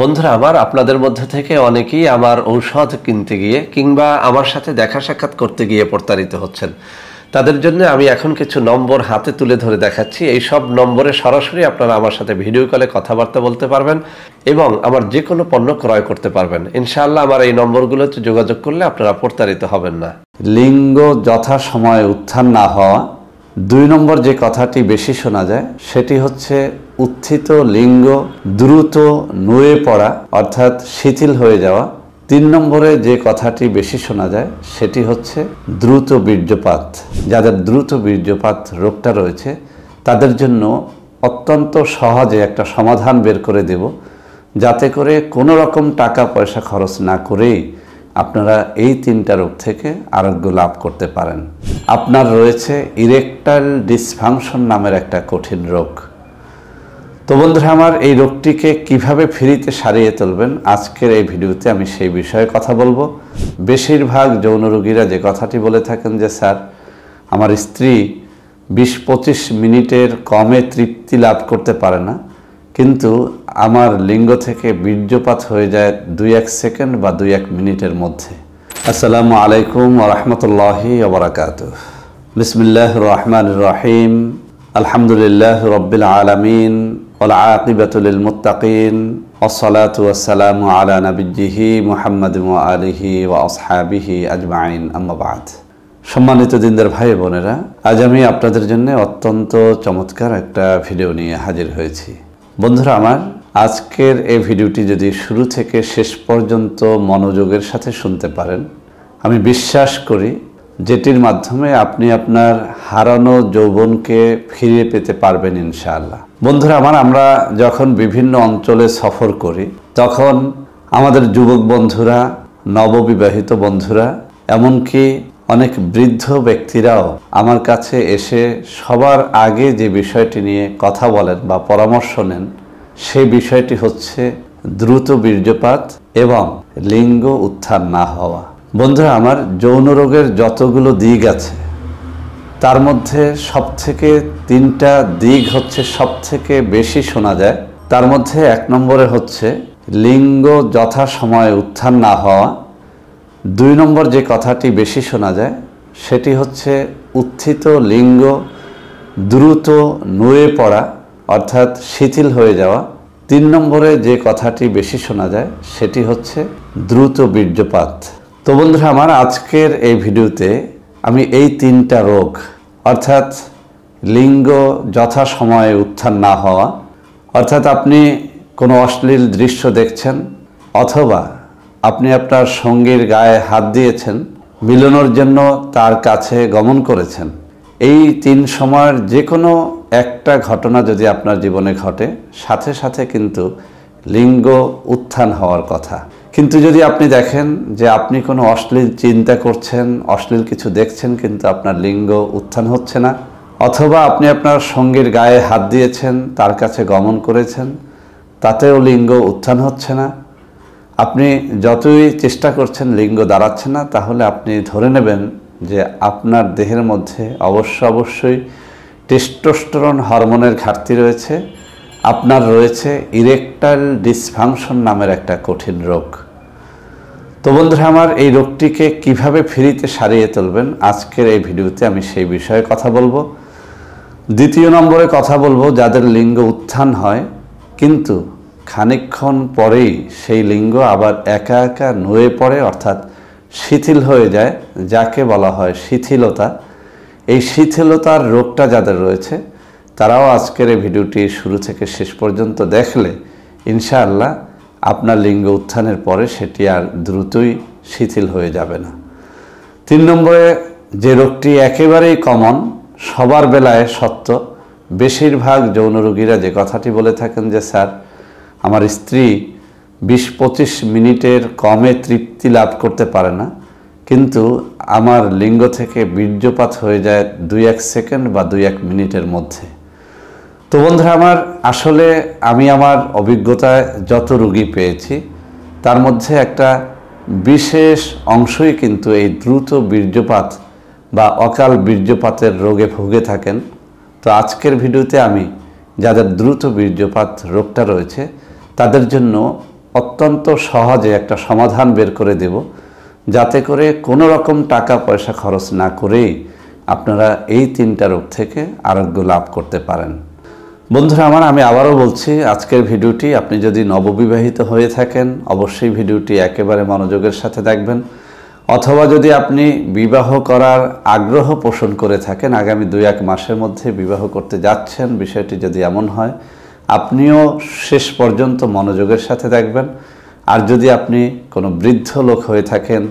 বন্ধুরা আমার আপনাদের মধ্যে থেকে অনেকেই আমার ঔষধ কিনতে গিয়ে কিংবা আমার সাথে দেখা সাক্ষাৎ করতে গিয়ে প্রতারিত হচ্ছেন তাদের জন্য আমি এখন কিছু নম্বর হাতে তুলে ধরে দেখাচ্ছি এই সব নম্বরে সরাসরি আপনারা আমার সাথে ভিডিও কলে কথাবার্তা বলতে পারবেন এবং আমার যে কোনো পণ্য ক্রয় করতে পারবেন ইনশাআল্লাহ আমার এই নম্বরগুলোতে যোগাযোগ করলে আপনারা প্রতারিত হবেন না লিঙ্গ যথা সময়ে উত্থান না হওয়া দুই নম্বর যে কথাটি বেশি শোনা যায় সেটি হচ্ছে উত্থিত লিঙ্গ দ্রুত নুয়ে পড়া অর্থাৎ শিথিল হয়ে যাওয়া তিন নম্বরে যে কথাটি বেশি শোনা যায় সেটি হচ্ছে দ্রুত বীর্যপাত যাদের দ্রুত বীর্যপাত রোগটা রয়েছে তাদের জন্য অত্যন্ত সহজে একটা সমাধান বের করে দেব যাতে করে কোনো রকম টাকা পয়সা খরচ না করেই আপনারা এই তিনটা রোগ থেকে আরোগ্য লাভ করতে পারেন আপনার রয়েছে ইরেকটাইল ডিসফাংশন নামের একটা কঠিন রোগ তো বন্ধুরা আমার এই রোগটিকে কিভাবে ফ্রিতে সারিয়ে তুলবেন আজকের এই ভিডিওতে আমি সেই বিষয়ে কথা বলবো বেশিরভাগ যৌন রোগীরা যে কথাটি বলে থাকেন যে স্যার আমার স্ত্রী বিশ পঁচিশ মিনিটের কমে তৃপ্তি লাভ করতে পারে না কিন্তু আমার লিঙ্গ থেকে বীর্যপাত হয়ে যায় দুই এক সেকেন্ড বা দুই এক মিনিটের মধ্যে আসসালামু আলাইকুম রহমতুল্লাহি ওবরাকাত বিসমিল্লাহ রহমান রাহিম আলহামদুলিল্লাহ রব্বিল আলমিন সম্মানিত দিনদের ভাই বোনেরা আজ আমি আপনাদের জন্য অত্যন্ত চমৎকার একটা ভিডিও নিয়ে হাজির হয়েছি বন্ধুরা আমার আজকের এই ভিডিওটি যদি শুরু থেকে শেষ পর্যন্ত মনোযোগের সাথে শুনতে পারেন আমি বিশ্বাস করি যেটির মাধ্যমে আপনি আপনার হারানো যৌবনকে ফিরে পেতে পারবেন ইনশাআল্লাহ বন্ধুরা আমার আমরা যখন বিভিন্ন অঞ্চলে সফর করি তখন আমাদের যুবক বন্ধুরা নববিবাহিত বন্ধুরা এমনকি অনেক বৃদ্ধ ব্যক্তিরাও আমার কাছে এসে সবার আগে যে বিষয়টি নিয়ে কথা বলেন বা পরামর্শ নেন সেই বিষয়টি হচ্ছে দ্রুত বীর্যপাত এবং লিঙ্গ উত্থান না হওয়া বন্ধুরা আমার যৌন রোগের যতগুলো দিক আছে তার মধ্যে সবথেকে তিনটা দিক হচ্ছে সবথেকে বেশি শোনা যায় তার মধ্যে এক নম্বরে হচ্ছে লিঙ্গ যথা সময়ে উত্থান না হওয়া দুই নম্বর যে কথাটি বেশি শোনা যায় সেটি হচ্ছে উত্থিত লিঙ্গ দ্রুত নুয়ে পড়া অর্থাৎ শিথিল হয়ে যাওয়া তিন নম্বরে যে কথাটি বেশি শোনা যায় সেটি হচ্ছে দ্রুত বীর্যপাত তো বন্ধুরা আমার আজকের এই ভিডিওতে আমি এই তিনটা রোগ অর্থাৎ লিঙ্গ যথাসময়ে উত্থান না হওয়া অর্থাৎ আপনি কোনো অশ্লীল দৃশ্য দেখছেন অথবা আপনি আপনার সঙ্গীর গায়ে হাত দিয়েছেন মিলনের জন্য তার কাছে গমন করেছেন এই তিন সময়ের যে কোনো একটা ঘটনা যদি আপনার জীবনে ঘটে সাথে সাথে কিন্তু লিঙ্গ উত্থান হওয়ার কথা কিন্তু যদি আপনি দেখেন যে আপনি কোনো অশ্লীল চিন্তা করছেন অশ্লীল কিছু দেখছেন কিন্তু আপনার লিঙ্গ উত্থান হচ্ছে না অথবা আপনি আপনার সঙ্গীর গায়ে হাত দিয়েছেন তার কাছে গমন করেছেন তাতেও লিঙ্গ উত্থান হচ্ছে না আপনি যতই চেষ্টা করছেন লিঙ্গ দাঁড়াচ্ছে না তাহলে আপনি ধরে নেবেন যে আপনার দেহের মধ্যে অবশ্য অবশ্যই টেস্টোস্টরন হরমোনের ঘাটতি রয়েছে আপনার রয়েছে ইরেকটাইল ডিসফাংশন নামের একটা কঠিন রোগ তো বন্ধুরা আমার এই রোগটিকে কিভাবে ফ্রিতে সারিয়ে তুলবেন আজকের এই ভিডিওতে আমি সেই বিষয়ে কথা বলবো দ্বিতীয় নম্বরে কথা বলবো যাদের লিঙ্গ উত্থান হয় কিন্তু খানিক্ষণ পরেই সেই লিঙ্গ আবার একা একা নুয়ে পড়ে অর্থাৎ শিথিল হয়ে যায় যাকে বলা হয় শিথিলতা এই শিথিলতার রোগটা যাদের রয়েছে তারাও আজকের এই ভিডিওটি শুরু থেকে শেষ পর্যন্ত দেখলে ইনশাআল্লাহ আপনার লিঙ্গ উত্থানের পরে সেটি আর দ্রুতই শিথিল হয়ে যাবে না তিন নম্বরে যে রোগটি একেবারেই কমন সবার বেলায় সত্য বেশিরভাগ যৌন রোগীরা যে কথাটি বলে থাকেন যে স্যার আমার স্ত্রী বিশ পঁচিশ মিনিটের কমে তৃপ্তি লাভ করতে পারে না কিন্তু আমার লিঙ্গ থেকে বীর্যপাত হয়ে যায় দুই এক সেকেন্ড বা দুই এক মিনিটের মধ্যে তো বন্ধুরা আমার আসলে আমি আমার অভিজ্ঞতায় যত রুগী পেয়েছি তার মধ্যে একটা বিশেষ অংশই কিন্তু এই দ্রুত বীর্যপাত বা অকাল বীর্যপাতের রোগে ভুগে থাকেন তো আজকের ভিডিওতে আমি যাদের দ্রুত বীর্যপাত রোগটা রয়েছে তাদের জন্য অত্যন্ত সহজে একটা সমাধান বের করে দেব যাতে করে কোনো রকম টাকা পয়সা খরচ না করেই আপনারা এই তিনটা রোগ থেকে আরোগ্য লাভ করতে পারেন বন্ধুরা আমার আমি আবারও বলছি আজকের ভিডিওটি আপনি যদি নববিবাহিত হয়ে থাকেন অবশ্যই ভিডিওটি একেবারে মনোযোগের সাথে দেখবেন অথবা যদি আপনি বিবাহ করার আগ্রহ পোষণ করে থাকেন আগামী দুই এক মাসের মধ্যে বিবাহ করতে যাচ্ছেন বিষয়টি যদি এমন হয় আপনিও শেষ পর্যন্ত মনোযোগের সাথে দেখবেন আর যদি আপনি কোনো বৃদ্ধ লোক হয়ে থাকেন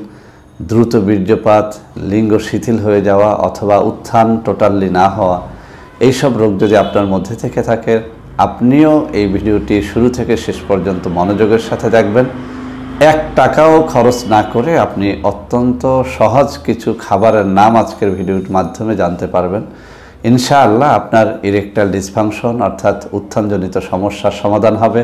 দ্রুত বীর্যপাত লিঙ্গ শিথিল হয়ে যাওয়া অথবা উত্থান টোটালি না হওয়া এইসব রোগ যদি আপনার মধ্যে থেকে থাকে আপনিও এই ভিডিওটি শুরু থেকে শেষ পর্যন্ত মনোযোগের সাথে দেখবেন এক টাকাও খরচ না করে আপনি অত্যন্ত সহজ কিছু খাবারের নাম আজকের ভিডিওর মাধ্যমে জানতে পারবেন ইনশাআল্লাহ আপনার ইরেকটাল ডিসফাংশন অর্থাৎ উত্থানজনিত সমস্যার সমাধান হবে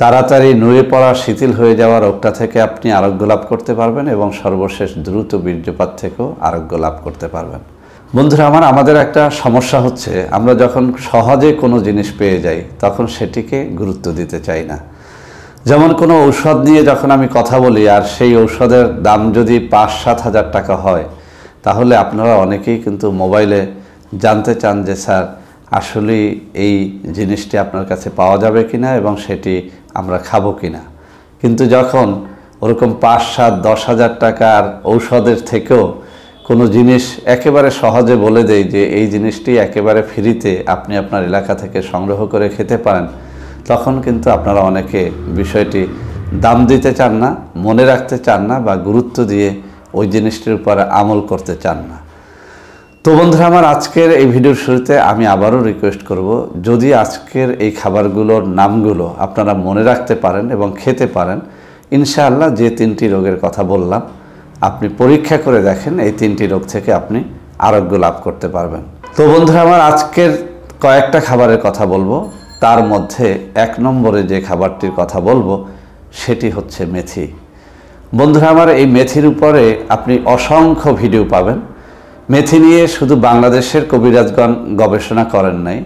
তাড়াতাড়ি নুয়ে পড়া শিথিল হয়ে যাওয়া রোগটা থেকে আপনি আরোগ্য লাভ করতে পারবেন এবং সর্বশেষ দ্রুত বীর্যপাত থেকেও আরোগ্য লাভ করতে পারবেন বন্ধুরা আমার আমাদের একটা সমস্যা হচ্ছে আমরা যখন সহজে কোনো জিনিস পেয়ে যাই তখন সেটিকে গুরুত্ব দিতে চাই না যেমন কোনো ঔষধ নিয়ে যখন আমি কথা বলি আর সেই ঔষধের দাম যদি পাঁচ সাত হাজার টাকা হয় তাহলে আপনারা অনেকেই কিন্তু মোবাইলে জানতে চান যে স্যার আসলে এই জিনিসটি আপনার কাছে পাওয়া যাবে কি না এবং সেটি আমরা খাবো কি না কিন্তু যখন ওরকম পাঁচ সাত দশ হাজার টাকার ঔষধের থেকেও কোনো জিনিস একেবারে সহজে বলে দেয় যে এই জিনিসটি একেবারে ফ্রিতে আপনি আপনার এলাকা থেকে সংগ্রহ করে খেতে পারেন তখন কিন্তু আপনারা অনেকে বিষয়টি দাম দিতে চান না মনে রাখতে চান না বা গুরুত্ব দিয়ে ওই জিনিসটির উপরে আমল করতে চান না তো বন্ধুরা আমার আজকের এই ভিডিওর শুরুতে আমি আবারও রিকোয়েস্ট করব যদি আজকের এই খাবারগুলোর নামগুলো আপনারা মনে রাখতে পারেন এবং খেতে পারেন ইনশাআল্লাহ যে তিনটি রোগের কথা বললাম আপনি পরীক্ষা করে দেখেন এই তিনটি রোগ থেকে আপনি আরোগ্য লাভ করতে পারবেন তো বন্ধুরা আমার আজকের কয়েকটা খাবারের কথা বলবো তার মধ্যে এক নম্বরে যে খাবারটির কথা বলবো সেটি হচ্ছে মেথি বন্ধুরা আমার এই মেথির উপরে আপনি অসংখ্য ভিডিও পাবেন মেথি নিয়ে শুধু বাংলাদেশের কবিরাজগণ গবেষণা করেন নাই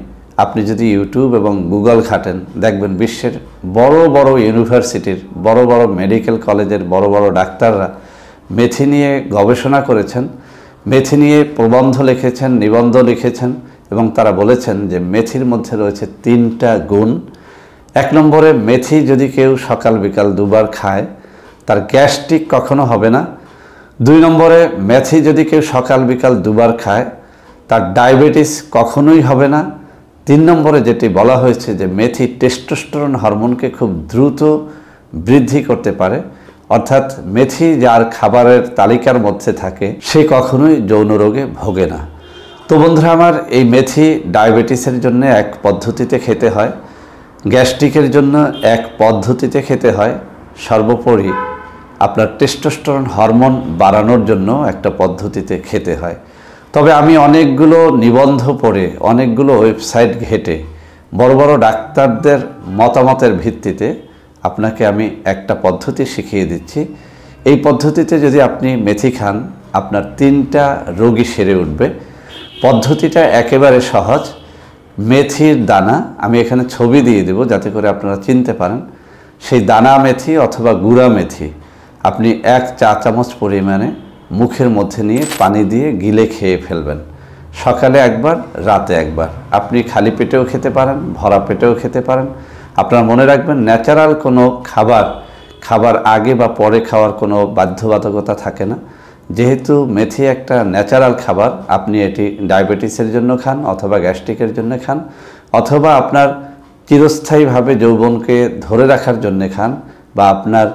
আপনি যদি ইউটিউব এবং গুগল ঘাটেন দেখবেন বিশ্বের বড় বড় ইউনিভার্সিটির বড় বড় মেডিকেল কলেজের বড় বড় ডাক্তাররা মেথি নিয়ে গবেষণা করেছেন মেথি নিয়ে প্রবন্ধ লিখেছেন নিবন্ধ লিখেছেন এবং তারা বলেছেন যে মেথির মধ্যে রয়েছে তিনটা গুণ এক নম্বরে মেথি যদি কেউ সকাল বিকাল দুবার খায় তার গ্যাস্ট্রিক কখনো হবে না দুই নম্বরে মেথি যদি কেউ সকাল বিকাল দুবার খায় তার ডায়াবেটিস কখনোই হবে না তিন নম্বরে যেটি বলা হয়েছে যে মেথি টেস্টোস্টেরন হরমোনকে খুব দ্রুত বৃদ্ধি করতে পারে অর্থাৎ মেথি যার খাবারের তালিকার মধ্যে থাকে সে কখনোই যৌন রোগে ভোগে না তো বন্ধুরা আমার এই মেথি ডায়াবেটিসের জন্য এক পদ্ধতিতে খেতে হয় গ্যাস্ট্রিকের জন্য এক পদ্ধতিতে খেতে হয় সর্বোপরি আপনার টেস্টোস্টরন হরমোন বাড়ানোর জন্য একটা পদ্ধতিতে খেতে হয় তবে আমি অনেকগুলো নিবন্ধ পড়ে অনেকগুলো ওয়েবসাইট ঘেটে বড় বড় ডাক্তারদের মতামতের ভিত্তিতে আপনাকে আমি একটা পদ্ধতি শিখিয়ে দিচ্ছি এই পদ্ধতিতে যদি আপনি মেথি খান আপনার তিনটা রোগী সেরে উঠবে পদ্ধতিটা একেবারে সহজ মেথির দানা আমি এখানে ছবি দিয়ে দেব যাতে করে আপনারা চিনতে পারেন সেই দানা মেথি অথবা গুঁড়া মেথি আপনি এক চা চামচ পরিমাণে মুখের মধ্যে নিয়ে পানি দিয়ে গিলে খেয়ে ফেলবেন সকালে একবার রাতে একবার আপনি খালি পেটেও খেতে পারেন ভরা পেটেও খেতে পারেন আপনারা মনে রাখবেন ন্যাচারাল কোনো খাবার খাবার আগে বা পরে খাওয়ার কোনো বাধ্যবাধকতা থাকে না যেহেতু মেথি একটা ন্যাচারাল খাবার আপনি এটি ডায়াবেটিসের জন্য খান অথবা গ্যাস্ট্রিকের জন্য খান অথবা আপনার চিরস্থায়ীভাবে যৌবনকে ধরে রাখার জন্য খান বা আপনার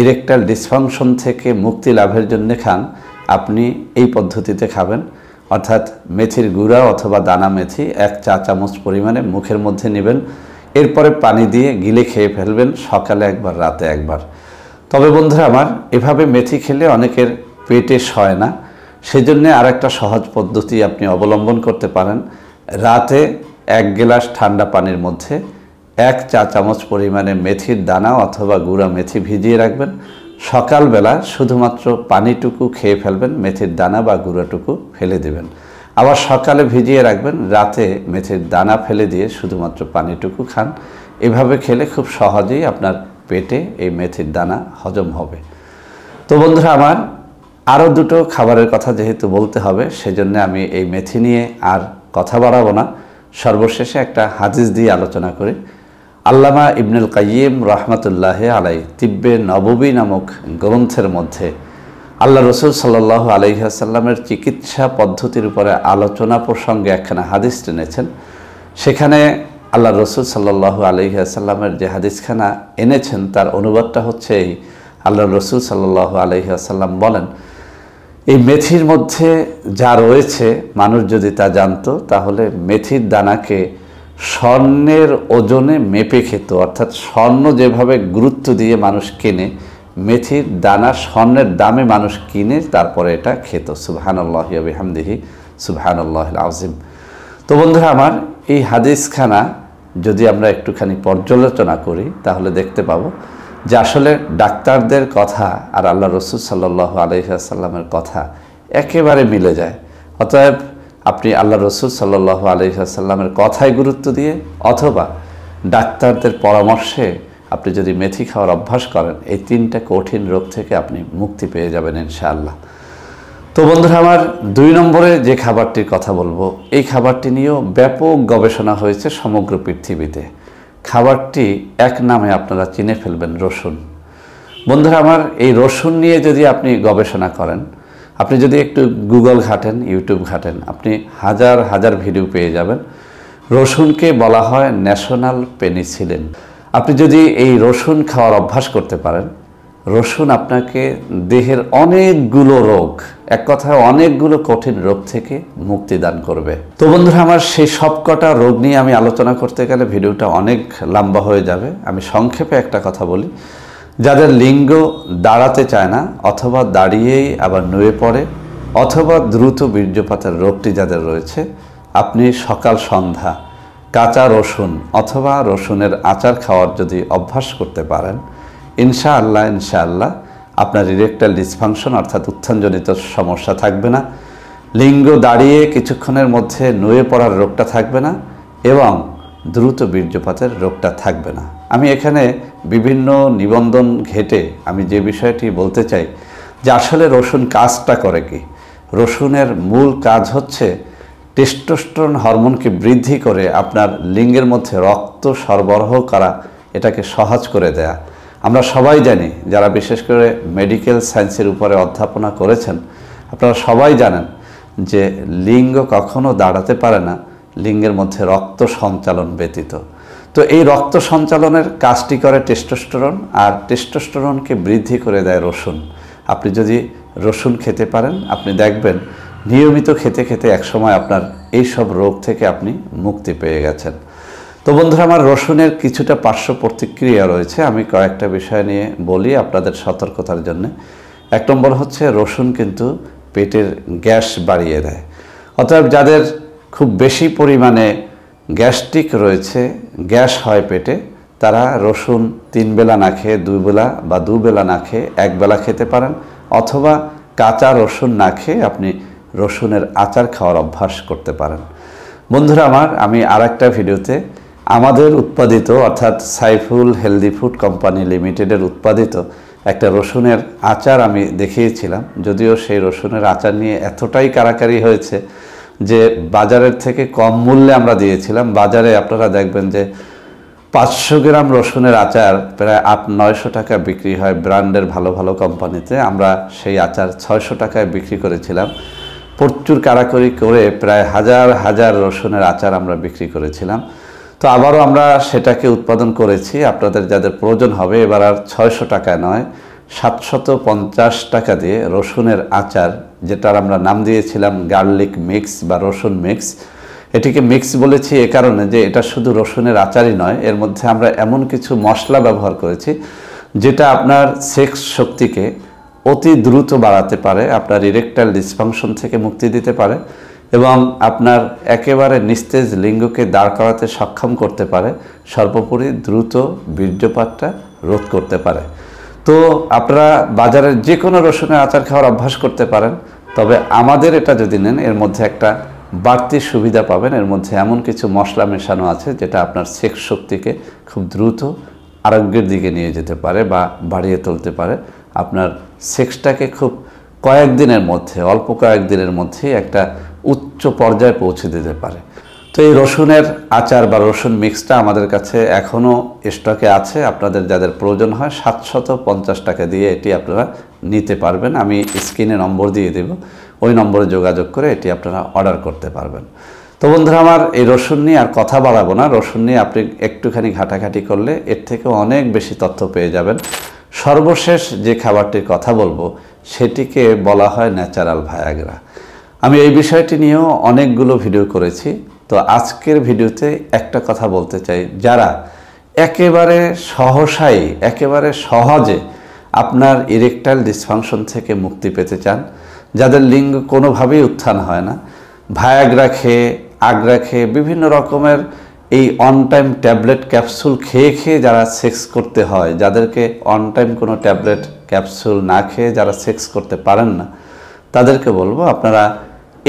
ইরেকটাল ডিসফাংশন থেকে মুক্তি লাভের জন্য খান আপনি এই পদ্ধতিতে খাবেন অর্থাৎ মেথির গুঁড়া অথবা দানা মেথি এক চা চামচ পরিমাণে মুখের মধ্যে নেবেন এরপরে পানি দিয়ে গিলে খেয়ে ফেলবেন সকালে একবার রাতে একবার তবে বন্ধুরা আমার এভাবে মেথি খেলে অনেকের পেটে সয় না সেজন্যে আর একটা সহজ পদ্ধতি আপনি অবলম্বন করতে পারেন রাতে এক গ্লাস ঠান্ডা পানির মধ্যে এক চা চামচ পরিমাণে মেথির দানা অথবা গুঁড়া মেথি ভিজিয়ে রাখবেন সকালবেলা শুধুমাত্র পানিটুকু খেয়ে ফেলবেন মেথির দানা বা গুঁড়াটুকু ফেলে দেবেন আবার সকালে ভিজিয়ে রাখবেন রাতে মেথির দানা ফেলে দিয়ে শুধুমাত্র পানিটুকু খান এভাবে খেলে খুব সহজেই আপনার পেটে এই মেথির দানা হজম হবে তো বন্ধুরা আমার আরও দুটো খাবারের কথা যেহেতু বলতে হবে সেজন্য আমি এই মেথি নিয়ে আর কথা বাড়াবো না সর্বশেষে একটা হাদিস দিয়ে আলোচনা করি আল্লামা ইবনুল কাইম রহমতুল্লাহ আলাই তিব্বে নববী নামক গ্রন্থের মধ্যে আল্লাহ রসুল সাল্লাহ আলহিহাসাল্লামের চিকিৎসা পদ্ধতির উপরে আলোচনা প্রসঙ্গে একখানা হাদিস টেনেছেন সেখানে আল্লাহ রসুল সাল্লাহ আলহিহাসাল্লামের যে হাদিসখানা এনেছেন তার অনুবাদটা হচ্ছে এই আল্লাহ রসুল সাল্লাহ আলহিহাসাল্লাম বলেন এই মেথির মধ্যে যা রয়েছে মানুষ যদি তা জানত তাহলে মেথির দানাকে স্বর্ণের ওজনে মেপে খেত অর্থাৎ স্বর্ণ যেভাবে গুরুত্ব দিয়ে মানুষ কেনে মেথির দানা স্বর্ণের দামে মানুষ কিনে তারপরে এটা খেত সুবহানাল্লাহ আবিহামদিহি সুবহানাল্লাহ আজিম তো বন্ধুরা আমার এই হাদিসখানা যদি আমরা একটুখানি পর্যালোচনা করি তাহলে দেখতে পাবো যে আসলে ডাক্তারদের কথা আর আল্লাহ রসুল সাল্লাহ আলহিহাসাল্লামের কথা একেবারে মিলে যায় অতএব আপনি আল্লাহ রসুল সাল্লাহ আলহিহাসাল্লামের কথায় গুরুত্ব দিয়ে অথবা ডাক্তারদের পরামর্শে আপনি যদি মেথি খাওয়ার অভ্যাস করেন এই তিনটা কঠিন রোগ থেকে আপনি মুক্তি পেয়ে যাবেন ইনশাআল্লাহ তো বন্ধুরা আমার দুই নম্বরে যে খাবারটির কথা বলবো এই খাবারটি নিয়েও ব্যাপক গবেষণা হয়েছে সমগ্র পৃথিবীতে খাবারটি এক নামে আপনারা চিনে ফেলবেন রসুন বন্ধুরা আমার এই রসুন নিয়ে যদি আপনি গবেষণা করেন আপনি যদি একটু গুগল ঘাটেন ইউটিউব ঘাটেন আপনি হাজার হাজার ভিডিও পেয়ে যাবেন রসুনকে বলা হয় ন্যাশনাল পেনিসিলিন আপনি যদি এই রসুন খাওয়ার অভ্যাস করতে পারেন রসুন আপনাকে দেহের অনেকগুলো রোগ এক কথায় অনেকগুলো কঠিন রোগ থেকে মুক্তি দান করবে তো বন্ধুরা আমার সেই সবকটা রোগ নিয়ে আমি আলোচনা করতে গেলে ভিডিওটা অনেক লম্বা হয়ে যাবে আমি সংক্ষেপে একটা কথা বলি যাদের লিঙ্গ দাঁড়াতে চায় না অথবা দাঁড়িয়েই আবার নুয়ে পড়ে অথবা দ্রুত বীর্যপাতের রোগটি যাদের রয়েছে আপনি সকাল সন্ধ্যা কাঁচা রসুন অথবা রসুনের আচার খাওয়ার যদি অভ্যাস করতে পারেন ইনশাআল্লাহ ইনশাআল্লাহ আপনার ইরেকটাল ডিসফাংশন অর্থাৎ উত্থানজনিত সমস্যা থাকবে না লিঙ্গ দাঁড়িয়ে কিছুক্ষণের মধ্যে নুয়ে পড়ার রোগটা থাকবে না এবং দ্রুত বীর্যপাতের রোগটা থাকবে না আমি এখানে বিভিন্ন নিবন্ধন ঘেটে আমি যে বিষয়টি বলতে চাই যে আসলে রসুন কাজটা করে কি রসুনের মূল কাজ হচ্ছে টেস্টোস্টন হরমোনকে বৃদ্ধি করে আপনার লিঙ্গের মধ্যে রক্ত সরবরাহ করা এটাকে সহজ করে দেয়া আমরা সবাই জানি যারা বিশেষ করে মেডিকেল সায়েন্সের উপরে অধ্যাপনা করেছেন আপনারা সবাই জানেন যে লিঙ্গ কখনও দাঁড়াতে পারে না লিঙ্গের মধ্যে রক্ত সঞ্চালন ব্যতীত তো এই রক্ত সঞ্চালনের কাজটি করে টেস্টোস্টেরন আর টেস্টোস্টেরনকে বৃদ্ধি করে দেয় রসুন আপনি যদি রসুন খেতে পারেন আপনি দেখবেন নিয়মিত খেতে খেতে একসময় আপনার এই সব রোগ থেকে আপনি মুক্তি পেয়ে গেছেন তো বন্ধুরা আমার রসুনের কিছুটা পার্শ্ব প্রতিক্রিয়া রয়েছে আমি কয়েকটা বিষয় নিয়ে বলি আপনাদের সতর্কতার জন্য এক নম্বর হচ্ছে রসুন কিন্তু পেটের গ্যাস বাড়িয়ে দেয় অতএব যাদের খুব বেশি পরিমাণে গ্যাস্ট্রিক রয়েছে গ্যাস হয় পেটে তারা রসুন তিন বেলা না খেয়ে দুই বেলা বা দুবেলা না খেয়ে একবেলা খেতে পারেন অথবা কাঁচা রসুন না খেয়ে আপনি রসুনের আচার খাওয়ার অভ্যাস করতে পারেন বন্ধুরা আমার আমি আর একটা ভিডিওতে আমাদের উৎপাদিত অর্থাৎ সাইফুল হেলদি ফুড কোম্পানি লিমিটেডের উৎপাদিত একটা রসুনের আচার আমি দেখিয়েছিলাম যদিও সেই রসুনের আচার নিয়ে এতটাই কারাকারি হয়েছে যে বাজারের থেকে কম মূল্যে আমরা দিয়েছিলাম বাজারে আপনারা দেখবেন যে পাঁচশো গ্রাম রসুনের আচার প্রায় আট নয়শো টাকা বিক্রি হয় ব্র্যান্ডের ভালো ভালো কোম্পানিতে আমরা সেই আচার ছয়শো টাকায় বিক্রি করেছিলাম প্রচুর কাড়াকড়ি করে প্রায় হাজার হাজার রসুনের আচার আমরা বিক্রি করেছিলাম তো আবারও আমরা সেটাকে উৎপাদন করেছি আপনাদের যাদের প্রয়োজন হবে এবার আর ছয়শো টাকা নয় সাতশত পঞ্চাশ টাকা দিয়ে রসুনের আচার যেটার আমরা নাম দিয়েছিলাম গার্লিক মিক্স বা রসুন মিক্স এটিকে মিক্স বলেছি এ কারণে যে এটা শুধু রসুনের আচারই নয় এর মধ্যে আমরা এমন কিছু মশলা ব্যবহার করেছি যেটা আপনার সেক্স শক্তিকে অতি দ্রুত বাড়াতে পারে আপনার ইরেকটাইল ডিসফাংশন থেকে মুক্তি দিতে পারে এবং আপনার একেবারে নিস্তেজ লিঙ্গকে দাঁড় করাতে সক্ষম করতে পারে সর্বোপরি দ্রুত বীর্যপাতটা রোধ করতে পারে তো আপনারা বাজারের যে কোনো রসুনের আচার খাওয়ার অভ্যাস করতে পারেন তবে আমাদের এটা যদি নেন এর মধ্যে একটা বাড়তি সুবিধা পাবেন এর মধ্যে এমন কিছু মশলা মেশানো আছে যেটা আপনার সেক্স শক্তিকে খুব দ্রুত আরোগ্যের দিকে নিয়ে যেতে পারে বা বাড়িয়ে তুলতে পারে আপনার সেক্সটাকে খুব কয়েকদিনের মধ্যে অল্প কয়েকদিনের মধ্যে একটা উচ্চ পর্যায়ে পৌঁছে দিতে পারে তো এই রসুনের আচার বা রসুন মিক্সটা আমাদের কাছে এখনও স্টকে আছে আপনাদের যাদের প্রয়োজন হয় সাতশত পঞ্চাশ টাকা দিয়ে এটি আপনারা নিতে পারবেন আমি স্ক্রিনে নম্বর দিয়ে দেব ওই নম্বরে যোগাযোগ করে এটি আপনারা অর্ডার করতে পারবেন তো বন্ধুরা আমার এই রসুন নিয়ে আর কথা বাড়াবো না রসুন নিয়ে আপনি একটুখানি ঘাটাঘাটি করলে এর থেকে অনেক বেশি তথ্য পেয়ে যাবেন সর্বশেষ যে খাবারটির কথা বলবো সেটিকে বলা হয় ন্যাচারাল ভায়াগ্রা আমি এই বিষয়টি নিয়েও অনেকগুলো ভিডিও করেছি তো আজকের ভিডিওতে একটা কথা বলতে চাই যারা একেবারে সহসাই একেবারে সহজে আপনার ইরেকটাইল ডিসফাংশন থেকে মুক্তি পেতে চান যাদের লিঙ্গ কোনোভাবেই উত্থান হয় না ভায়াগ্রা খেয়ে আগ্রা খেয়ে বিভিন্ন রকমের এই অন টাইম ট্যাবলেট ক্যাপসুল খেয়ে খেয়ে যারা সেক্স করতে হয় যাদেরকে অন টাইম কোনো ট্যাবলেট ক্যাপসুল না খেয়ে যারা সেক্স করতে পারেন না তাদেরকে বলবো আপনারা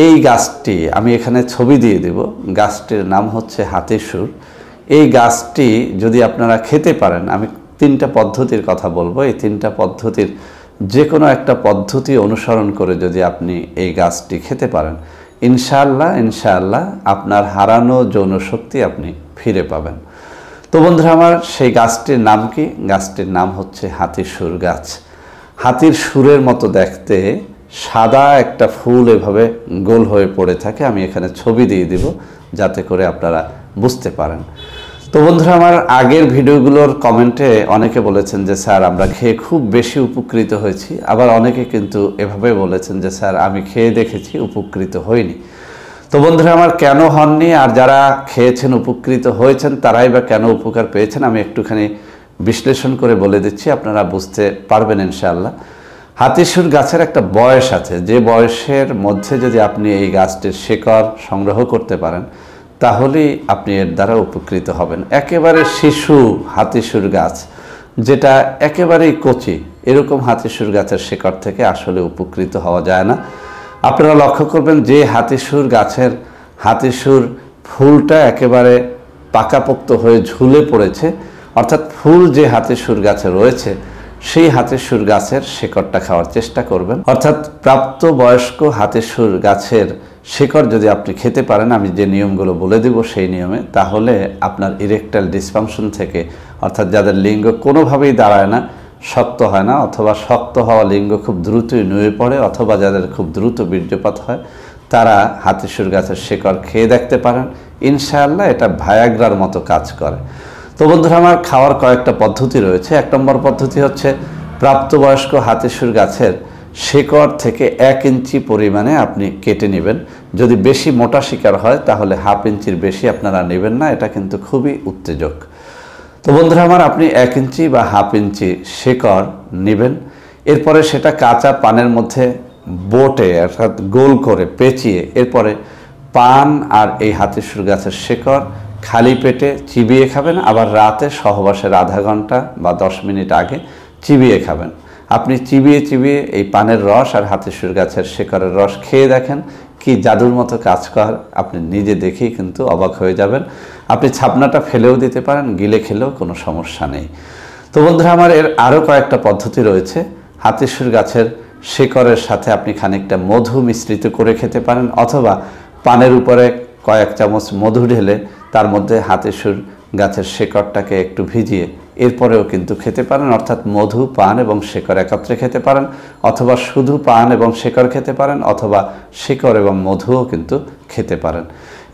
এই গাছটি আমি এখানে ছবি দিয়ে দেব গাছটির নাম হচ্ছে হাতিসুর এই গাছটি যদি আপনারা খেতে পারেন আমি তিনটা পদ্ধতির কথা বলবো এই তিনটা পদ্ধতির যে কোনো একটা পদ্ধতি অনুসরণ করে যদি আপনি এই গাছটি খেতে পারেন ইনশাআল্লাহ ইনশাআল্লাহ আপনার হারানো যৌনশক্তি আপনি ফিরে পাবেন তো বন্ধুরা আমার সেই গাছটির নাম কি গাছটির নাম হচ্ছে হাতির সুর গাছ হাতির সুরের মতো দেখতে সাদা একটা ফুল এভাবে গোল হয়ে পড়ে থাকে আমি এখানে ছবি দিয়ে দিব যাতে করে আপনারা বুঝতে পারেন তো বন্ধুরা আমার আগের ভিডিওগুলোর কমেন্টে অনেকে বলেছেন যে স্যার আমরা খেয়ে খুব বেশি উপকৃত হয়েছি আবার অনেকে কিন্তু এভাবে বলেছেন যে স্যার আমি খেয়ে দেখেছি উপকৃত হইনি তো বন্ধুরা আমার কেন হননি আর যারা খেয়েছেন উপকৃত হয়েছেন তারাই বা কেন উপকার পেয়েছেন আমি একটুখানি বিশ্লেষণ করে বলে দিচ্ছি আপনারা বুঝতে পারবেন ইনশাআল্লাহ হাতিসুর গাছের একটা বয়স আছে যে বয়সের মধ্যে যদি আপনি এই গাছটির শেকড় সংগ্রহ করতে পারেন তাহলে আপনি এর দ্বারা উপকৃত হবেন একেবারে শিশু হাতিসুর গাছ যেটা একেবারেই কচি এরকম হাতিসুর গাছের শিকড় থেকে আসলে উপকৃত হওয়া যায় না আপনারা লক্ষ্য করবেন যে হাতিসুর গাছের হাতিসুর ফুলটা একেবারে পাকাপোক্ত হয়ে ঝুলে পড়েছে অর্থাৎ ফুল যে হাতিসুর গাছে রয়েছে সেই হাতে সুর গাছের শেকড়টা খাওয়ার চেষ্টা করবেন অর্থাৎ প্রাপ্ত বয়স্ক হাতে সুর গাছের শেকড় যদি আপনি খেতে পারেন আমি যে নিয়মগুলো বলে দেব সেই নিয়মে তাহলে আপনার ইরেকটাল ডিসফাংশন থেকে অর্থাৎ যাদের লিঙ্গ কোনোভাবেই দাঁড়ায় না শক্ত হয় না অথবা শক্ত হওয়া লিঙ্গ খুব দ্রুতই নুয়ে পড়ে অথবা যাদের খুব দ্রুত বীর্যপাত হয় তারা হাতিসুর গাছের শেকড় খেয়ে দেখতে পারেন ইনশাআল্লাহ এটা ভায়াগ্রার মতো কাজ করে তো বন্ধুরা আমার খাওয়ার কয়েকটা পদ্ধতি রয়েছে এক নম্বর পদ্ধতি হচ্ছে প্রাপ্তবয়স্ক হাতেসুর গাছের শেকড় থেকে এক ইঞ্চি পরিমাণে আপনি কেটে নেবেন যদি বেশি মোটা শিকার হয় তাহলে হাফ ইঞ্চির বেশি আপনারা নেবেন না এটা কিন্তু খুবই উত্তেজক তো বন্ধুরা আমার আপনি এক ইঞ্চি বা হাফ ইঞ্চি শেকড় নেবেন এরপরে সেটা কাঁচা পানের মধ্যে বোটে অর্থাৎ গোল করে পেঁচিয়ে এরপরে পান আর এই হাতিসুর গাছের শেকড় খালি পেটে চিবিয়ে খাবেন আবার রাতে সহবাসের আধা ঘন্টা বা দশ মিনিট আগে চিবিয়ে খাবেন আপনি চিবিয়ে চিবিয়ে এই পানের রস আর হাতিসুর গাছের শেকরের রস খেয়ে দেখেন কি জাদুর মতো কাজ কর আপনি নিজে দেখেই কিন্তু অবাক হয়ে যাবেন আপনি ছাপনাটা ফেলেও দিতে পারেন গিলে খেলেও কোনো সমস্যা নেই তো বন্ধুরা আমার এর আরও কয়েকটা পদ্ধতি রয়েছে হাতিসুর গাছের শেকড়ের সাথে আপনি খানিকটা মধু মিশ্রিত করে খেতে পারেন অথবা পানের উপরে কয়েক চামচ মধু ঢেলে তার মধ্যে হাতে সুর গাছের শেকড়টাকে একটু ভিজিয়ে এরপরেও কিন্তু খেতে পারেন অর্থাৎ মধু পান এবং শেকড় একত্রে খেতে পারেন অথবা শুধু পান এবং শেকড় খেতে পারেন অথবা শেকড় এবং মধুও কিন্তু খেতে পারেন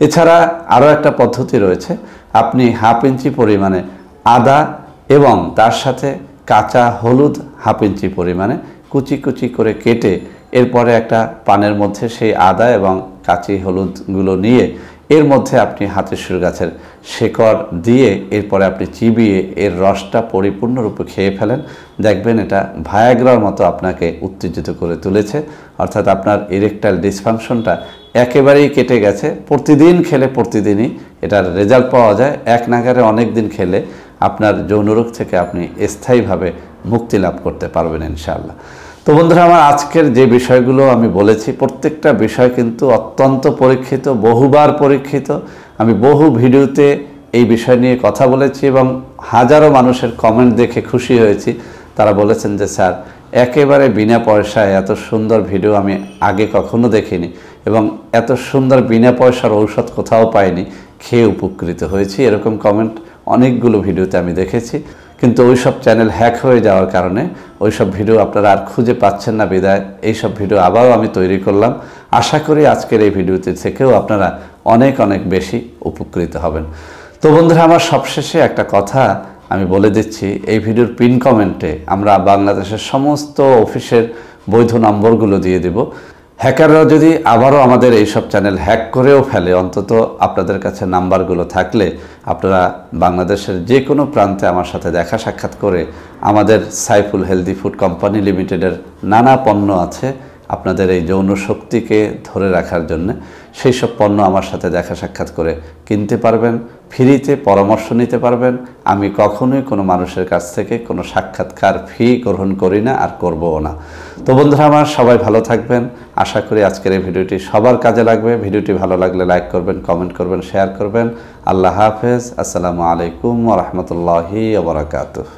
এছাড়া আরও একটা পদ্ধতি রয়েছে আপনি হাফ ইঞ্চি পরিমাণে আদা এবং তার সাথে কাঁচা হলুদ হাফ ইঞ্চি পরিমাণে কুচি কুচি করে কেটে এরপরে একটা পানের মধ্যে সেই আদা এবং কাঁচি হলুদগুলো নিয়ে এর মধ্যে আপনি হাতে সুর গাছের শেকড় দিয়ে এরপরে আপনি চিবিয়ে এর রসটা পরিপূর্ণরূপে খেয়ে ফেলেন দেখবেন এটা ভায়াগ্রার মতো আপনাকে উত্তেজিত করে তুলেছে অর্থাৎ আপনার ইরেকটাইল ডিসফাংশনটা একেবারেই কেটে গেছে প্রতিদিন খেলে প্রতিদিনই এটার রেজাল্ট পাওয়া যায় এক নাগারে অনেক দিন খেলে আপনার যৌনরোগ থেকে আপনি স্থায়ীভাবে মুক্তি লাভ করতে পারবেন ইনশাআল্লাহ তো বন্ধুরা আমার আজকের যে বিষয়গুলো আমি বলেছি প্রত্যেকটা বিষয় কিন্তু অত্যন্ত পরীক্ষিত বহুবার পরীক্ষিত আমি বহু ভিডিওতে এই বিষয় নিয়ে কথা বলেছি এবং হাজারো মানুষের কমেন্ট দেখে খুশি হয়েছি তারা বলেছেন যে স্যার একেবারে বিনা পয়সায় এত সুন্দর ভিডিও আমি আগে কখনো দেখিনি এবং এত সুন্দর বিনা পয়সার ঔষধ কোথাও পাইনি খেয়ে উপকৃত হয়েছি এরকম কমেন্ট অনেকগুলো ভিডিওতে আমি দেখেছি কিন্তু ওই সব চ্যানেল হ্যাক হয়ে যাওয়ার কারণে ওই সব ভিডিও আপনারা আর খুঁজে পাচ্ছেন না বিদায় এই সব ভিডিও আবারও আমি তৈরি করলাম আশা করি আজকের এই ভিডিওতে থেকেও আপনারা অনেক অনেক বেশি উপকৃত হবেন তো বন্ধুরা আমার সবশেষে একটা কথা আমি বলে দিচ্ছি এই ভিডিওর পিন কমেন্টে আমরা বাংলাদেশের সমস্ত অফিসের বৈধ নম্বরগুলো দিয়ে দেব হ্যাকাররা যদি আবারও আমাদের এইসব চ্যানেল হ্যাক করেও ফেলে অন্তত আপনাদের কাছে নাম্বারগুলো থাকলে আপনারা বাংলাদেশের যে কোনো প্রান্তে আমার সাথে দেখা সাক্ষাৎ করে আমাদের সাইফুল হেলদি ফুড কোম্পানি লিমিটেডের নানা পণ্য আছে আপনাদের এই যৌন শক্তিকে ধরে রাখার জন্য সেই সব পণ্য আমার সাথে দেখা সাক্ষাৎ করে কিনতে পারবেন ফ্রিতে পরামর্শ নিতে পারবেন আমি কখনোই কোনো মানুষের কাছ থেকে কোনো সাক্ষাৎকার ফি গ্রহণ করি না আর করবও না তো বন্ধুরা আমার সবাই ভালো থাকবেন আশা করি আজকের এই ভিডিওটি সবার কাজে লাগবে ভিডিওটি ভালো লাগলে লাইক করবেন কমেন্ট করবেন শেয়ার করবেন আল্লাহ হাফেজ আসসালামু আলাইকুম রহমতুল্লাহি আবরাকাতুহ